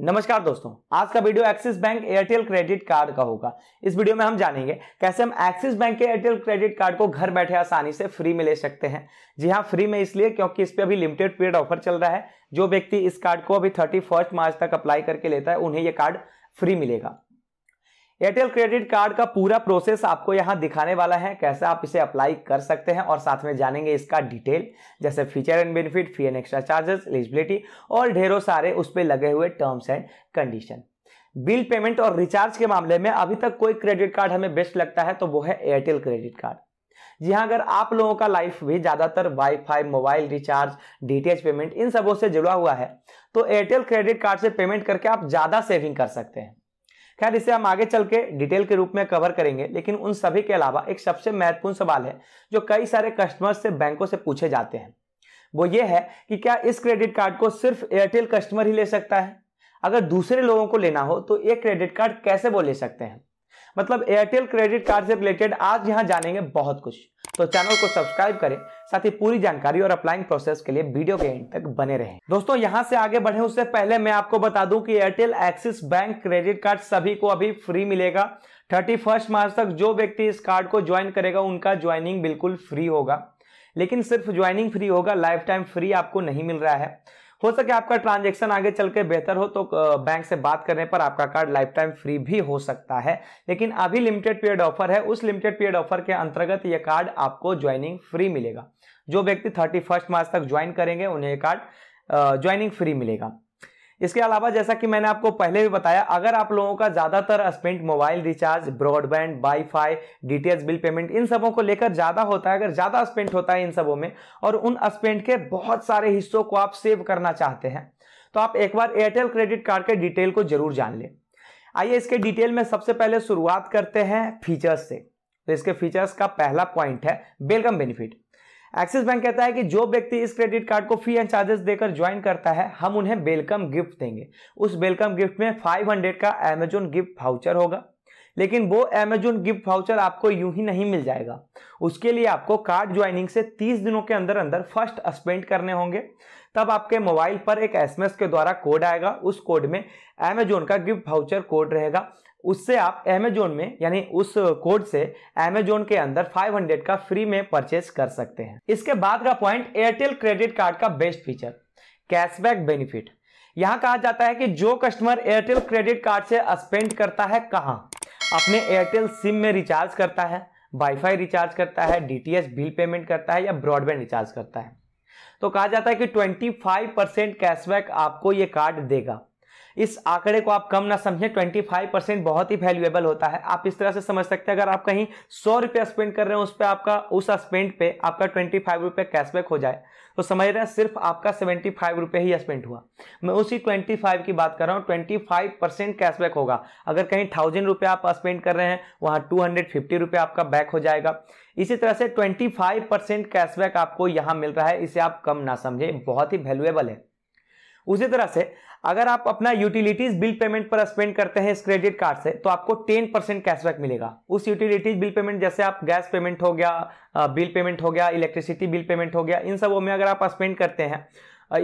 नमस्कार दोस्तों आज का video Axis bank Airtel credit card का होगा इस वीडियो में हम जानेंगे कैसे हम एक्सिस बैंक के एयरटेल क्रेडिट कार्ड को घर बैठे आसानी से फ्री में ले सकते हैं जी हाँ फ्री में इसलिए क्योंकि इस पर अभी लिमिटेड पीरियड ऑफर चल रहा है जो व्यक्ति इस कार्ड को अभी थर्टी फर्स्ट मार्च तक अप्लाई करके लेता है उन्हें यह कार्ड फ्री मिलेगा एयरटेल क्रेडिट कार्ड का पूरा प्रोसेस आपको यहाँ दिखाने वाला है कैसे आप इसे अप्लाई कर सकते हैं और साथ में जानेंगे इसका डिटेल जैसे feature and benefit fee and extra charges eligibility और ढेरों सारे उस पर लगे हुए terms and condition bill payment और रिचार्ज के मामले में अभी तक कोई क्रेडिट कार्ड हमें बेस्ट लगता है तो वो है एयरटेल क्रेडिट कार्ड जी हाँ अगर आप लोगों का लाइफ भी ज़्यादातर WiFi mobile recharge DTH payment इन सबों से जुड़ा हुआ है तो एयरटेल क्रेडिट कार्ड से पेमेंट करके आप ज़्यादा सेविंग कर सकते हैं खैर इसे हम आगे चल के डिटेल के रूप में कवर करेंगे लेकिन उन सभी के अलावा एक सबसे महत्वपूर्ण सवाल है जो कई सारे कस्टमर्स से बैंकों से पूछे जाते हैं वो ये है कि क्या इस क्रेडिट कार्ड को सिर्फ एयरटेल कस्टमर ही ले सकता है अगर दूसरे लोगों को लेना हो तो ये क्रेडिट कार्ड कैसे वो ले सकते हैं मतलब एयरटेल क्रेडिट कार्ड से रिलेटेड आज यहाँ जानेंगे बहुत कुछ तो चैनल को सब्सक्राइब करें साथ ही पूरी जानकारी और अप्लाइंग प्रोसेस के लिए वीडियो के एंड तक बने रहें दोस्तों यहाँ से आगे बढ़े उससे पहले मैं आपको बता दूं कि Airtel Axis bank credit card सभी को अभी फ्री मिलेगा थर्टी फर्स्ट मार्च तक जो व्यक्ति इस कार्ड को ज्वाइन करेगा उनका ज्वाइनिंग बिल्कुल फ्री होगा लेकिन सिर्फ ज्वाइनिंग फ्री होगा लाइफ टाइम फ्री आपको नहीं मिल रहा है हो सके आपका ट्रांजेक्शन आगे चल के बेहतर हो तो बैंक से बात करने पर आपका कार्ड लाइफ टाइम फ्री भी हो सकता है लेकिन अभी लिमिटेड पीरियड ऑफर है उस लिमिटेड पीरियड ऑफर के अंतर्गत ये कार्ड आपको ज्वाइनिंग फ्री मिलेगा जो व्यक्ति थर्टी फर्स्ट मार्च तक ज्वाइन करेंगे उन्हें ये कार्ड ज्वाइनिंग फ्री मिलेगा इसके अलावा जैसा कि मैंने आपको पहले भी बताया अगर आप लोगों का ज़्यादातर spent mobile recharge broadband WiFi DTH bill payment इन सबों को लेकर ज़्यादा होता है अगर ज़्यादा स्पेंट होता है इन सबों में और उन स्पेंट के बहुत सारे हिस्सों को आप सेव करना चाहते हैं तो आप एक बार एयरटेल क्रेडिट कार्ड के डिटेल को जरूर जान लें आइए इसके डिटेल में सबसे पहले शुरुआत करते हैं फीचर्स से तो इसके फीचर्स का पहला पॉइंट है वेलकम बेनिफिट एक्सिस बैंक कहता है कि जो व्यक्ति इस क्रेडिट कार्ड को फी एंड चार्जेस देकर ज्वाइन करता है हम उन्हें वेलकम गिफ्ट देंगे उस वेलकम गिफ्ट में फाइव हंड्रेड का अमेजोन गिफ्ट भाउचर होगा लेकिन वो अमेजोन गिफ्ट भाउचर आपको यूं ही नहीं मिल जाएगा उसके लिए आपको कार्ड ज्वाइनिंग से 30 दिनों के अंदर अंदर फर्स्ट स्पेंड करने होंगे तब आपके मोबाइल पर एक एसएमएस के द्वारा कोड आएगा उस कोड में अमेजोन का गिफ्ट भाउचर कोड रहेगा उससे आप एमेजोन में यानी उस कोड से एमेजोन के अंदर 500 का फ्री में परचेज कर सकते हैं इसके बाद का पॉइंट एयरटेल क्रेडिट कार्ड का बेस्ट फीचर कैशबैक बेनिफिट यहां कहा जाता है कि जो कस्टमर एयरटेल क्रेडिट कार्ड से स्पेंड करता है कहाँ अपने एयरटेल सिम में रिचार्ज करता है वाईफाई रिचार्ज करता है डीटीएच बिल पेमेंट करता है या ब्रॉडबैंड रिचार्ज करता है तो कहा जाता है कि 25 परसेंट कैशबैक आपको ये कार्ड देगा इस आंकड़े को आप कम ना समझें फाइव परसेंट बहुत ही वैल्यूएबल होता है आप इस तरह से समझ सकते हैं अगर आप कहीं सौ रुपया स्पेंड कर रहे हैं उस पर आपका उस स्पेंड पे आपका ट्वेंटी फाइव रुपये कैशबैक हो जाए तो समझ रहे हैं सिर्फ आपका सेवेंटी फाइव रुपये ही स्पेंड हुआ मैं उसी ट्वेंटी फाइव की बात कर रहा हूँ ट्वेंटी फाइव परसेंट कैशबैक होगा अगर कहीं थाउजेंड रुपये आप स्पेंड कर रहे हैं वहाँ टू हंड्रेड फिफ्टी रुपये आपका बैक हो जाएगा इसी तरह से ट्वेंटी फाइव परसेंट कैशबैक आपको यहाँ मिल रहा है इसे आप कम ना समझें बहुत ही वैल्यूएबल है उसी तरह से अगर आप अपना यूटिलिटीज बिल पेमेंट पर स्पेंड करते हैं इस क्रेडिट कार्ड से तो आपको टेन परसेंट कैशबैक मिलेगा उस यूटिलिटीज बिल पेमेंट जैसे आप गैस पेमेंट हो गया बिल पेमेंट हो गया इलेक्ट्रिसिटी बिल पेमेंट हो गया इन सबों में अगर आप स्पेंड करते हैं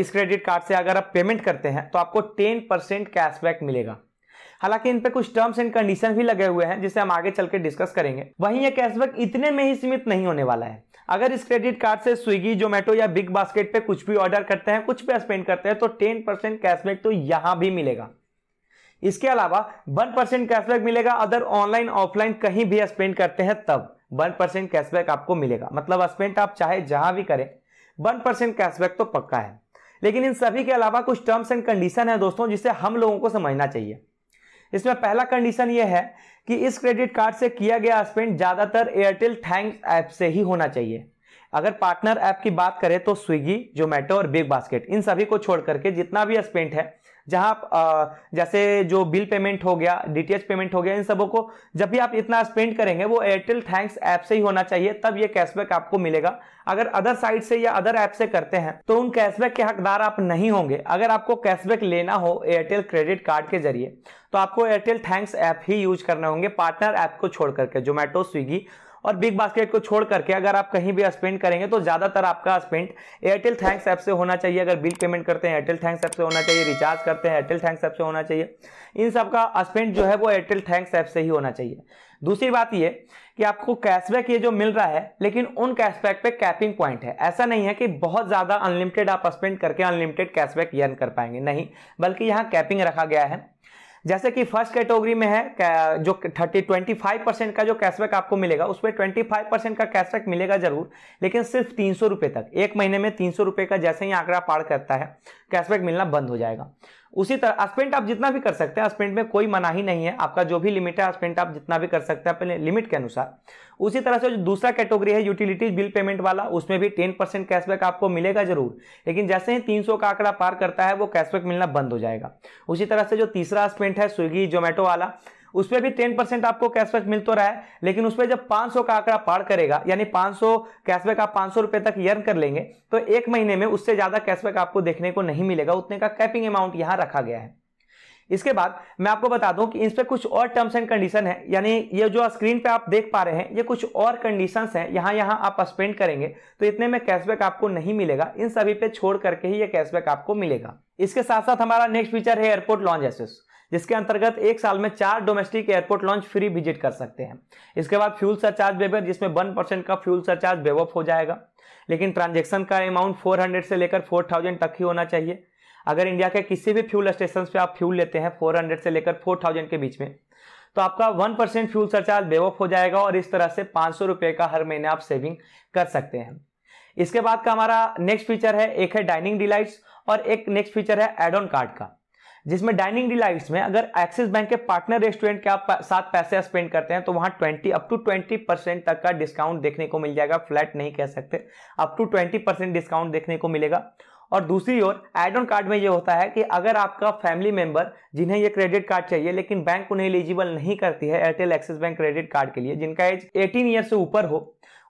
इस क्रेडिट कार्ड से अगर आप पेमेंट करते हैं तो आपको टेन परसेंट कैशबैक मिलेगा हालांकि इन पे कुछ टर्म्स एंड कंडीशन भी लगे हुए हैं जिसे हम आगे चल के डिस्कस करेंगे वहीं ये कैशबैक इतने में ही सीमित नहीं होने वाला है अगर इस क्रेडिट कार्ड से स्विगी जोमेटो या बिग बास्केट पे कुछ भी ऑर्डर करते हैं कुछ भी स्पेंड करते हैं तो टेन परसेंट कैशबैक तो यहाँ भी मिलेगा इसके अलावा वन परसेंट कैशबैक मिलेगा अगर ऑनलाइन ऑफलाइन कहीं भी स्पेंड करते हैं तब वन परसेंट कैशबैक आपको मिलेगा मतलब स्पेंड आप चाहे जहां भी करें वन परसेंट कैशबैक तो पक्का है लेकिन इन सभी के अलावा कुछ टर्म्स एंड कंडीशन है दोस्तों जिसे हम लोगों को समझना चाहिए इसमें पहला कंडीशन यह है कि इस क्रेडिट कार्ड से किया गया स्पेंड ज़्यादातर एयरटेल थैंक्स ऐप से ही होना चाहिए अगर पार्टनर ऐप की बात करें तो स्विगी जोमेटो और बिग बास्केट इन सभी को छोड़ करके जितना भी स्पेंट है जहां आप जैसे जो बिल पेमेंट हो गया डीटीएच पेमेंट हो गया इन सबों को जब भी आप इतना स्पेंड करेंगे वो एयरटेल थैंक्स ऐप से ही होना चाहिए तब ये कैशबैक आपको मिलेगा अगर अदर साइट से या अदर ऐप से करते हैं तो उन कैशबैक के हकदार आप नहीं होंगे अगर आपको कैशबैक लेना हो एयरटेल क्रेडिट कार्ड के जरिए तो आपको एयरटेल थैंक्स ऐप ही यूज करने होंगे पार्टनर ऐप को छोड़ करके जोमेटो स्विगी और बिग बास्केट को छोड़ करके अगर आप कहीं भी स्पेंड करेंगे तो ज़्यादातर आपका स्पेंड एयरटेल थैंक्स ऐप से होना चाहिए अगर बिल पेमेंट करते हैं एयरटेल थैंक्स ऐप से होना चाहिए रिचार्ज करते हैं एयरटेल थैंक्स ऐप से होना चाहिए इन सब का स्पेंड जो है वो एयरटेल थैंक्स ऐप से ही होना चाहिए दूसरी बात ये कि आपको कैशबैक ये जो मिल रहा है लेकिन उन कैशबैक पे कैपिंग पॉइंट है ऐसा नहीं है कि बहुत ज़्यादा अनलिमिटेड आप स्पेंड करके अनलिमिटेड कैशबैक यर्न कर पाएंगे नहीं बल्कि यहाँ कैपिंग रखा गया है जैसे कि फर्स्ट कैटेगरी में है जो थर्टी ट्वेंटी फाइव परसेंट का जो कैशबैक आपको मिलेगा उसमें ट्वेंटी फाइव परसेंट का कैशबैक मिलेगा जरूर लेकिन सिर्फ तीन सौ रुपये तक एक महीने में तीन सौ रुपये का जैसे ही आंकड़ा पार करता है कैशबैक मिलना बंद हो जाएगा उसी तरह स्पेंट आप जितना भी कर सकते हैं स्पेंट में कोई मनाही नहीं है आपका जो भी लिमिट है स्पेंट आप जितना भी कर सकते हैं अपने लिमिट के अनुसार उसी तरह से जो दूसरा कैटेगरी है यूटिलिटीज बिल पेमेंट वाला उसमें भी टेन परसेंट कैशबैक आपको मिलेगा जरूर लेकिन जैसे ही तीन का आंकड़ा पार करता है वो कैशबैक मिलना बंद हो जाएगा उसी तरह से जो तीसरा स्पेंट है स्विगी जोमेटो वाला उस पर भी टेन परसेंट आपको कैशबैक मिल तो रहा है लेकिन उस पर जब पांच का आंकड़ा पार करेगा यानी पांच कैशबैक आप पांच रुपए तक यर्न कर लेंगे तो एक महीने में उससे ज्यादा कैशबैक आपको देखने को नहीं मिलेगा उतने का कैपिंग अमाउंट यहां रखा गया है इसके बाद मैं आपको बता दूं कि इस पर कुछ और टर्म्स एंड कंडीशन है यानी ये जो स्क्रीन पे आप देख पा रहे हैं ये कुछ और कंडीशंस हैं यहाँ यहाँ आप स्पेंड करेंगे तो इतने में कैशबैक आपको नहीं मिलेगा इन सभी पे छोड़ करके ही ये कैशबैक आपको मिलेगा इसके साथ साथ हमारा नेक्स्ट फीचर है एयरपोर्ट लॉन्च एसेस जिसके अंतर्गत एक साल में चार domestic airport lounge free visit कर सकते हैं इसके बाद फ्यूल सरचार्ज वेबर जिसमें वन परसेंट का फ्यूल सरचार्ज वेबअप हो जाएगा लेकिन ट्रांजेक्शन का अमाउंट फोर हंड्रेड से लेकर फोर थाउजेंड तक ही होना चाहिए अगर इंडिया के किसी भी फ्यूल स्टेशन पर आप फ्यूल लेते हैं फोर हंड्रेड से लेकर फोर थाउजेंड के बीच में तो आपका one percent fuel surcharge waive off हो जाएगा और इस तरह से पाँच सौ रुपये का हर महीने आप सेविंग कर सकते हैं इसके बाद का हमारा नेक्स्ट फीचर है एक है डाइनिंग डिलाइट्स और एक नेक्स्ट फीचर है एड ऑन कार्ड का जिसमें डाइनिंग डिलाइट्स में अगर एक्सिस बैंक के पार्टनर रेस्टोरेंट के आप साथ पैसे स्पेंड करते हैं तो वहां twenty up to twenty percent तक का डिस्काउंट देखने को मिल जाएगा फ्लैट नहीं कह सकते up to twenty percent discount देखने को मिलेगा और दूसरी ओर एड ऑन कार्ड में ये होता है कि अगर आपका फैमिली मेंबर जिन्हें ये क्रेडिट कार्ड चाहिए लेकिन बैंक उन्हें एलिजिबल नहीं करती है Airtel Axis bank credit card के लिए जिनका एज 18 ईयर से ऊपर हो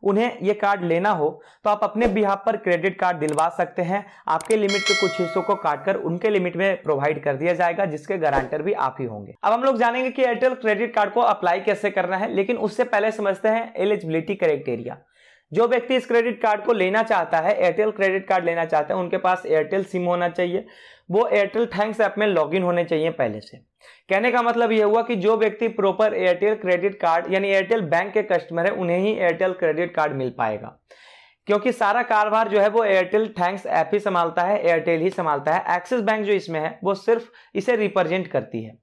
उन्हें ये कार्ड लेना हो तो आप अपने बिहार पर क्रेडिट कार्ड दिलवा सकते हैं आपके लिमिट के कुछ हिस्सों को काटकर उनके लिमिट में प्रोवाइड कर दिया जाएगा जिसके गारंटर भी आप ही होंगे अब हम लोग जानेंगे कि एयरटेल क्रेडिट कार्ड को अप्लाई कैसे करना है लेकिन उससे पहले समझते हैं एलिजिबिलिटी क्राइटेरिया जो व्यक्ति इस क्रेडिट कार्ड को लेना चाहता है एयरटेल क्रेडिट कार्ड लेना चाहता है उनके पास एयरटेल सिम होना चाहिए वो एयरटेल थैंक्स ऐप में लॉगिन होने चाहिए पहले से कहने का मतलब यह हुआ कि जो व्यक्ति प्रॉपर एयरटेल क्रेडिट कार्ड यानी एयरटेल बैंक के कस्टमर है उन्हें ही एयरटेल क्रेडिट कार्ड मिल पाएगा क्योंकि सारा कारोबार जो है वो एयरटेल थैंक्स ऐप ही संभालता है एयरटेल ही संभालता है एक्सिस बैंक जो इसमें है वो सिर्फ इसे रिप्रेजेंट करती है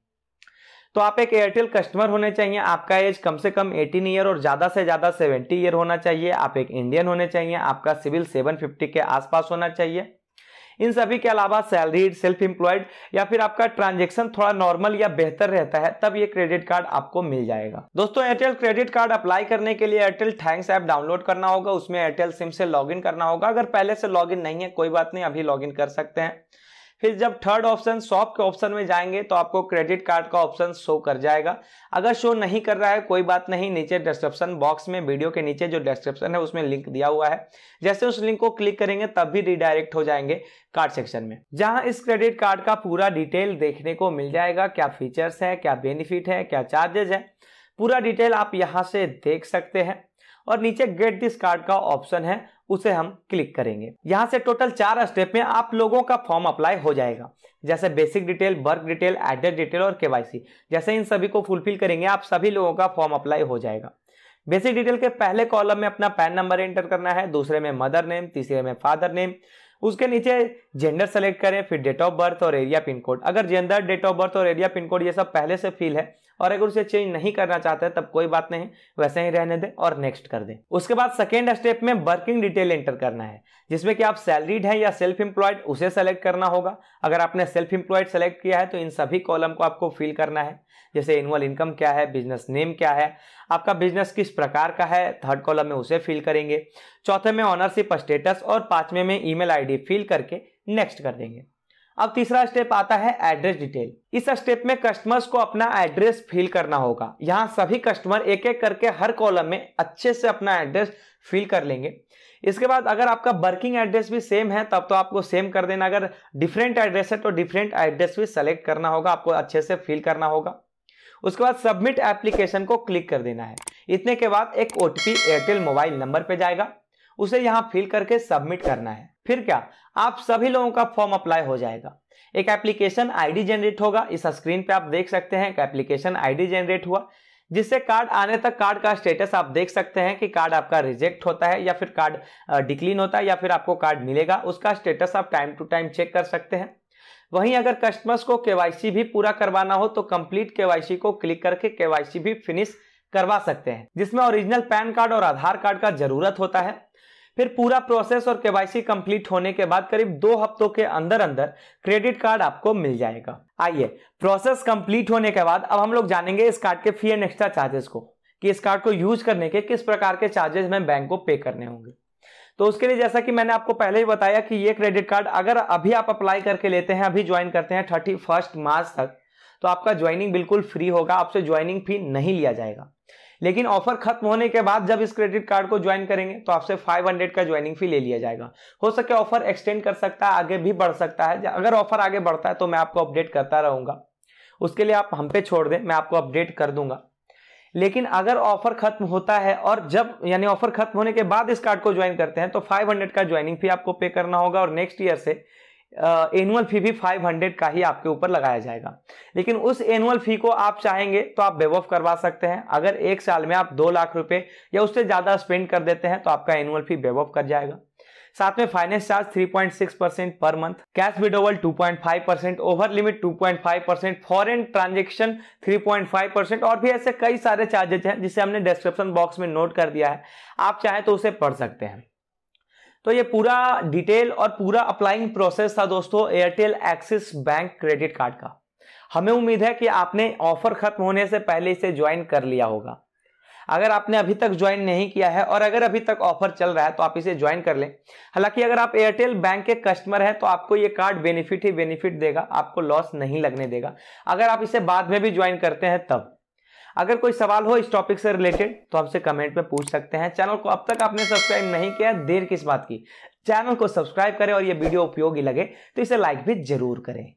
तो आप एक एयरटेल कस्टमर होने चाहिए आपका एज कम से कम 18 ईयर और ज़्यादा से ज़्यादा 70 ईयर होना चाहिए आप एक इंडियन होने चाहिए आपका सिविल 750 के आसपास होना चाहिए इन सभी के अलावा सैलरीड सेल्फ एम्प्लॉयड या फिर आपका ट्रांजेक्शन थोड़ा नॉर्मल या बेहतर रहता है तब ये क्रेडिट कार्ड आपको मिल जाएगा दोस्तों एयरटेल क्रेडिट कार्ड अप्लाई करने के लिए एयरटेल थैंक्स ऐप डाउनलोड करना होगा उसमें एयरटेल सिम से लॉग करना होगा अगर पहले से लॉग नहीं है कोई बात नहीं अभी लॉग कर सकते हैं फिर जब थर्ड ऑप्शन शॉप के ऑप्शन में जाएंगे तो आपको क्रेडिट कार्ड का ऑप्शन शो कर जाएगा अगर शो नहीं कर रहा है कोई बात नहीं नीचे डिस्क्रिप्शन बॉक्स में वीडियो के नीचे जो डिस्क्रिप्शन है उसमें लिंक दिया हुआ है जैसे उस लिंक को क्लिक करेंगे तब भी रिडायरेक्ट हो जाएंगे कार्ड सेक्शन में जहां इस क्रेडिट कार्ड का पूरा डिटेल देखने को मिल जाएगा क्या फीचर्स है क्या बेनिफिट है क्या चार्जेज है पूरा डिटेल आप यहाँ से देख सकते हैं और नीचे गेट दिस कार्ड का ऑप्शन है उसे हम क्लिक करेंगे यहाँ से टोटल चार स्टेप में आप लोगों का फॉर्म अप्लाई हो जाएगा जैसे basic detail work detail address detail और के जैसे इन सभी को फुलफिल करेंगे आप सभी लोगों का फॉर्म अप्लाई हो जाएगा बेसिक डिटेल के पहले कॉलम में अपना पैन नंबर एंटर करना है दूसरे में मदर नेम तीसरे में फादर नेम उसके नीचे जेंडर सेलेक्ट करें फिर डेट ऑफ बर्थ और एरिया पिन कोड अगर जेंडर डेट ऑफ बर्थ और एरिया पिन कोड ये सब पहले से फिल है और अगर उसे चेंज नहीं करना चाहता है तब कोई बात नहीं वैसे ही रहने दे और नेक्स्ट कर दे उसके बाद सेकेंड स्टेप में वर्किंग डिटेल एंटर करना है जिसमें कि आप सैलरीड हैं या सेल्फ एम्प्लॉयड उसे सेलेक्ट करना होगा अगर आपने सेल्फ एम्प्लॉयड सेलेक्ट किया है तो इन सभी कॉलम को आपको फिल करना है जैसे एनुअल इनकम क्या है बिजनेस नेम क्या है आपका बिजनेस किस प्रकार का है थर्ड कॉलम में उसे फिल करेंगे चौथे में ऑनरशिप स्टेटस और पांचवें में ईमेल आईडी फिल करके नेक्स्ट कर देंगे अब तीसरा स्टेप आता है एड्रेस डिटेल इस स्टेप में कस्टमर्स को अपना एड्रेस फिल करना होगा यहाँ सभी कस्टमर एक एक करके हर कॉलम में अच्छे से अपना एड्रेस फिल कर लेंगे इसके बाद अगर आपका वर्किंग एड्रेस भी सेम है तब तो आपको सेम कर देना अगर डिफरेंट एड्रेस है तो डिफरेंट एड्रेस भी सेलेक्ट करना होगा आपको अच्छे से फिल करना होगा उसके बाद सबमिट एप्लीकेशन को क्लिक कर देना है इतने के बाद एक ओ एयरटेल मोबाइल नंबर पर जाएगा उसे यहाँ फिल करके सबमिट करना है फिर क्या आप सभी लोगों का फॉर्म अप्लाई हो जाएगा एक एप्लीकेशन आईडी जनरेट होगा इस स्क्रीन पे आप देख सकते हैं एक एप्लीकेशन आईडी जनरेट हुआ जिससे कार्ड आने तक कार्ड का स्टेटस आप देख सकते हैं कि कार्ड आपका रिजेक्ट होता है या फिर कार्ड डिक्लीन होता है या फिर आपको कार्ड मिलेगा उसका स्टेटस आप टाइम टू टाइम चेक कर सकते हैं वहीं अगर कस्टमर्स को केवाईसी भी पूरा करवाना हो तो कंप्लीट केवाईसी को क्लिक करके केवाईसी भी फिनिश करवा सकते हैं जिसमें ओरिजिनल पैन कार्ड और आधार कार्ड का जरूरत होता है फिर पूरा प्रोसेस और केवाईसी कंप्लीट होने के बाद करीब दो हफ्तों के अंदर अंदर क्रेडिट कार्ड आपको मिल जाएगा आइए प्रोसेस कंप्लीट होने के बाद अब हम लोग जानेंगे इस कार्ड के फी एंड एक्स्ट्रा चार्जेस को कि इस कार्ड को यूज करने के किस प्रकार के चार्जेस में बैंक को पे करने होंगे तो उसके लिए जैसा कि मैंने आपको पहले ही बताया कि ये क्रेडिट कार्ड अगर अभी आप अप्लाई करके लेते हैं अभी ज्वाइन करते हैं थर्टी फर्स्ट मार्च तक तो आपका ज्वाइनिंग बिल्कुल फ्री होगा आपसे ज्वाइनिंग फी नहीं लिया जाएगा लेकिन ऑफर खत्म होने के बाद जब इस क्रेडिट कार्ड को ज्वाइन करेंगे तो आपसे 500 का ज्वाइनिंग फी ले लिया जाएगा हो सके ऑफर एक्सटेंड कर सकता है आगे भी बढ़ सकता है अगर ऑफर आगे बढ़ता है तो मैं आपको अपडेट करता रहूंगा उसके लिए आप हम पे छोड़ दें मैं आपको अपडेट कर दूंगा लेकिन अगर ऑफर खत्म होता है और जब यानी ऑफर खत्म होने के बाद इस कार्ड को ज्वाइन करते हैं तो 500 का ज्वाइनिंग फी आपको पे करना होगा और नेक्स्ट ईयर से एनुअल फी भी 500 का ही आपके ऊपर लगाया जाएगा लेकिन उस एनुअल फी को आप चाहेंगे तो आप बेवफ करवा सकते हैं अगर एक साल में आप दो लाख रुपए या उससे ज़्यादा स्पेंड कर देते हैं तो आपका एनुअल फी बेवफ कर जाएगा साथ में finance charge 3.6 percent per month cash withdrawal 2.5 percent over limit 2.5 percent foreign transaction 3.5 percent और भी ऐसे कई सारे चार्जेज हैं जिसे हमने डिस्क्रिप्शन बॉक्स में नोट कर दिया है आप चाहे तो उसे पढ़ सकते हैं तो ये पूरा डिटेल और पूरा अप्लाइंग प्रोसेस था दोस्तों Airtel Axis bank credit card का हमें उम्मीद है कि आपने ऑफर खत्म होने से पहले इसे ज्वाइन कर लिया होगा अगर आपने अभी तक ज्वाइन नहीं किया है और अगर अभी तक ऑफर चल रहा है तो आप इसे ज्वाइन कर लें हालांकि अगर आप एयरटेल बैंक के कस्टमर हैं तो आपको ये कार्ड बेनिफिट ही बेनिफिट देगा आपको लॉस नहीं लगने देगा अगर आप इसे बाद में भी ज्वाइन करते हैं तब अगर कोई सवाल हो इस टॉपिक से रिलेटेड तो आपसे कमेंट में पूछ सकते हैं चैनल को अब तक आपने सब्सक्राइब नहीं किया देर किस बात की चैनल को सब्सक्राइब करें और ये वीडियो उपयोगी लगे तो इसे लाइक भी जरूर करें